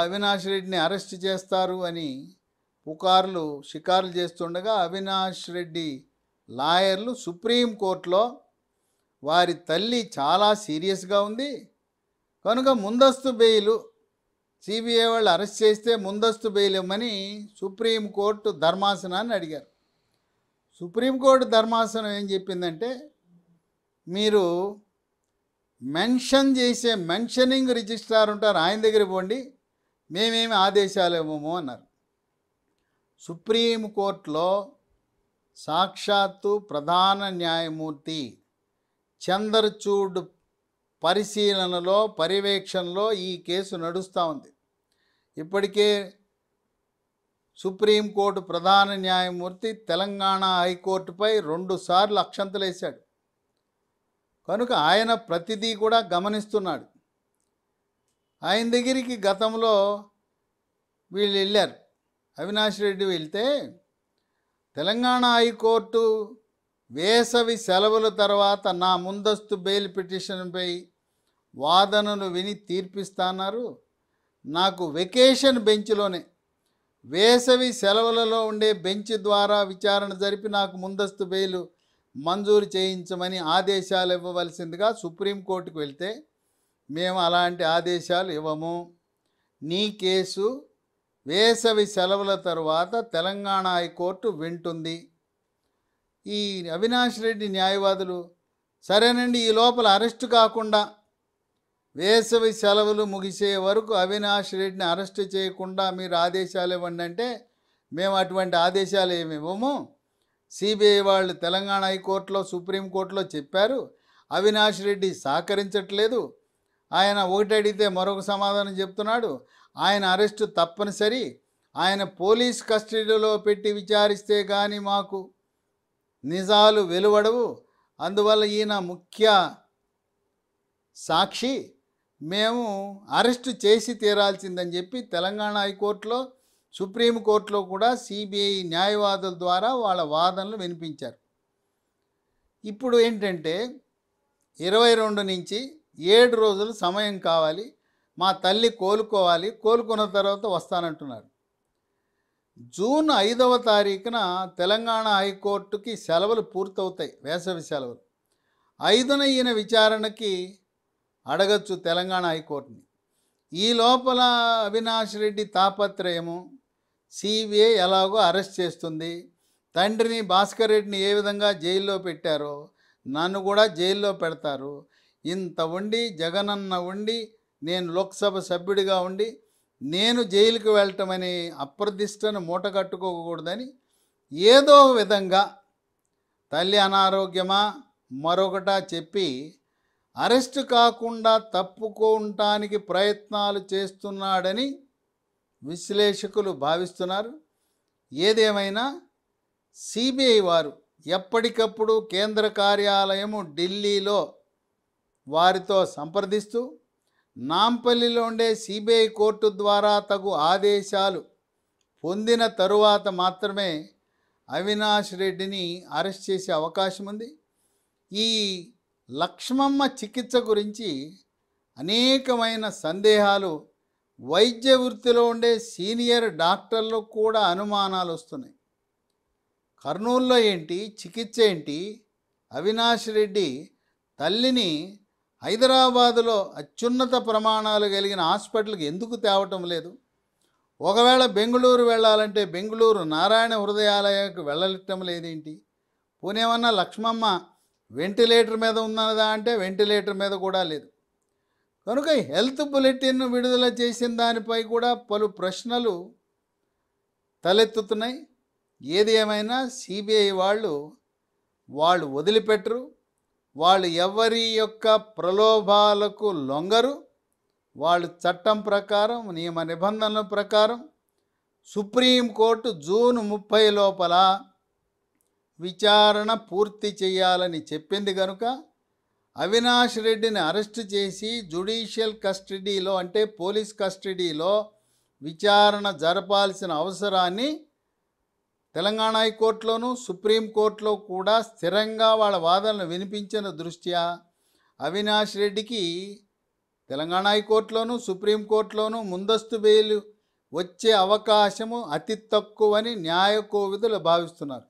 అవినాష్ రెడ్డిని అరెస్ట్ చేస్తారు అని పుకార్లు షికారులు చేస్తుండగా అవినాష్ రెడ్డి లాయర్లు సుప్రీంకోర్టులో వారి తల్లి చాలా సీరియస్గా ఉంది కనుక ముందస్తు బెయిలు సిబిఐ వాళ్ళు అరెస్ట్ చేస్తే ముందస్తు బెయిల్ ఇవ్వమని సుప్రీంకోర్టు ధర్మాసనాన్ని అడిగారు సుప్రీంకోర్టు ధర్మాసనం ఏం చెప్పిందంటే మీరు మెన్షన్ చేసే మెన్షనింగ్ రిజిస్ట్రార్ ఉంటారు ఆయన దగ్గర పోండి మేమేమి ఆదేశాలు ఇవ్వము అన్నారు సుప్రీంకోర్టులో సాక్షాత్తు ప్రధాన న్యాయమూర్తి చంద్రచూడ్ పరిశీలనలో పర్యవేక్షణలో ఈ కేసు నడుస్తూ ఉంది ఇప్పటికే సుప్రీంకోర్టు ప్రధాన న్యాయమూర్తి తెలంగాణ హైకోర్టుపై రెండుసార్లు అక్షంతలేశాడు కనుక ఆయన ప్రతిదీ కూడా గమనిస్తున్నాడు ఆయన దగ్గరికి గతంలో వీళ్ళు వెళ్ళారు అవినాష్ రెడ్డి వెళ్తే తెలంగాణ హైకోర్టు వేసవి సెలవుల తర్వాత నా ముందస్తు బెయిల్ పిటిషన్పై వాదనను విని తీర్పిస్తానారు నాకు వెకేషన్ బెంచ్లోనే వేసవి సెలవులలో ఉండే బెంచ్ ద్వారా విచారణ జరిపి నాకు ముందస్తు బెయిల్ మంజూరు చేయించమని ఆదేశాలు ఇవ్వవలసిందిగా సుప్రీంకోర్టుకు వెళ్తే మేము అలాంటి ఆదేశాలు ఇవ్వము నీ కేసు వేసవి సెలవుల తరువాత తెలంగాణ హైకోర్టు వింటుంది ఈ అవినాష్ రెడ్డి న్యాయవాదులు సరేనండి ఈ లోపల అరెస్టు కాకుండా వేసవి సెలవులు ముగిసే వరకు అవినాష్ రెడ్డిని అరెస్ట్ చేయకుండా మీరు ఆదేశాలు ఇవ్వండి అంటే మేము అటువంటి ఆదేశాలు ఏమి ఇవ్వము సిబిఐ వాళ్ళు తెలంగాణ హైకోర్టులో సుప్రీంకోర్టులో చెప్పారు అవినాష్ రెడ్డి సహకరించట్లేదు ఆయన ఒకటి అడిగితే మరొక సమాధానం చెప్తున్నాడు ఆయన అరెస్టు తప్పనిసరి ఆయన పోలీస్ కస్టడీలో పెట్టి విచారిస్తే కానీ మాకు నిజాలు వెలువడవు అందువల్ల ఈయన ముఖ్య సాక్షి మేము అరెస్టు చేసి తీరాల్సిందని చెప్పి తెలంగాణ హైకోర్టులో సుప్రీంకోర్టులో కూడా సిబిఐ న్యాయవాదుల ద్వారా వాళ్ళ వాదనలు వినిపించారు ఇప్పుడు ఏంటంటే ఇరవై రెండు నుంచి ఏడు రోజులు సమయం కావాలి మా తల్లి కోలుకోవాలి కోలుకున్న తర్వాత వస్తానంటున్నారు జూన్ ఐదవ తారీఖున తెలంగాణ హైకోర్టుకి సెలవులు పూర్తవుతాయి వేసవి సెలవులు ఐదున ఈయన విచారణకి అడగచ్చు తెలంగాణ హైకోర్టుని ఈ లోపల అవినాష్ రెడ్డి తాపత్రయము సిబిఐ ఎలాగో అరెస్ట్ చేస్తుంది తండ్రిని భాస్కర్ రెడ్డిని ఏ విధంగా జైల్లో పెట్టారో నన్ను కూడా జైల్లో పెడతారు ఇంత ఉండి జగనన్న ఉండి నేను లోక్సభ సభ్యుడిగా ఉండి నేను జైలుకి వెళ్ళటం అనే అప్రదిష్టను మూట కట్టుకోకూడదని ఏదో విధంగా తల్లి అనారోగ్యమా మరొకట చెప్పి అరెస్ట్ కాకుండా తప్పుకోవటానికి ప్రయత్నాలు చేస్తున్నాడని విశ్లేషకులు భావిస్తున్నారు ఏదేమైనా సిబిఐ వారు ఎప్పటికప్పుడు కేంద్ర కార్యాలయము ఢిల్లీలో వారితో సంప్రదిస్తూ నాంపల్లిలో ఉండే సిబిఐ కోర్టు ద్వారా తగు ఆదేశాలు పొందిన తరువాత మాత్రమే అవినాష్ రెడ్డిని అరెస్ట్ చేసే అవకాశం ఉంది ఈ లక్ష్మమ్మ చికిత్స గురించి అనేకమైన సందేహాలు వైద్య వృత్తిలో ఉండే సీనియర్ డాక్టర్లు కూడా అనుమానాలు వస్తున్నాయి కర్నూల్లో ఏంటి చికిత్స ఏంటి అవినాష్ రెడ్డి తల్లిని హైదరాబాదులో అత్యున్నత ప్రమాణాలు కలిగిన హాస్పిటల్కి ఎందుకు తేవటం లేదు ఒకవేళ బెంగళూరు వెళ్ళాలంటే బెంగళూరు నారాయణ హృదయాలయకు వెళ్ళటం లేదేంటి పోనేమన్నా లక్ష్మమ్మ వెంటిలేటర్ మీద ఉన్నదా అంటే వెంటిలేటర్ మీద కూడా లేదు కనుక హెల్త్ బులెటిన్ విడుదల చేసిన దానిపై కూడా పలు ప్రశ్నలు తలెత్తుతున్నాయి ఏది ఏమైనా సిబిఐ వాళ్ళు వాళ్ళు వదిలిపెట్టరు వాళ్ళు ఎవరి యొక్క ప్రలోభాలకు లొంగరు వాళ్ళు చట్టం ప్రకారం నియమ నిబంధనల ప్రకారం సుప్రీంకోర్టు జూన్ ముప్పై లోపల విచారణ పూర్తి చేయాలని చెప్పింది కనుక అవినాష్ రెడ్డిని అరెస్ట్ చేసి జుడిషియల్ కస్టడీలో అంటే పోలీస్ కస్టడీలో విచారణ జరపాల్సిన అవసరాన్ని తెలంగాణ హైకోర్టులోను సుప్రీంకోర్టులో కూడా స్థిరంగా వాళ్ళ వాదనలు వినిపించిన దృష్ట్యా అవినాష్ రెడ్డికి తెలంగాణ హైకోర్టులోను సుప్రీంకోర్టులోను ముందస్తు బెయిల్ వచ్చే అవకాశము అతి తక్కువని న్యాయ భావిస్తున్నారు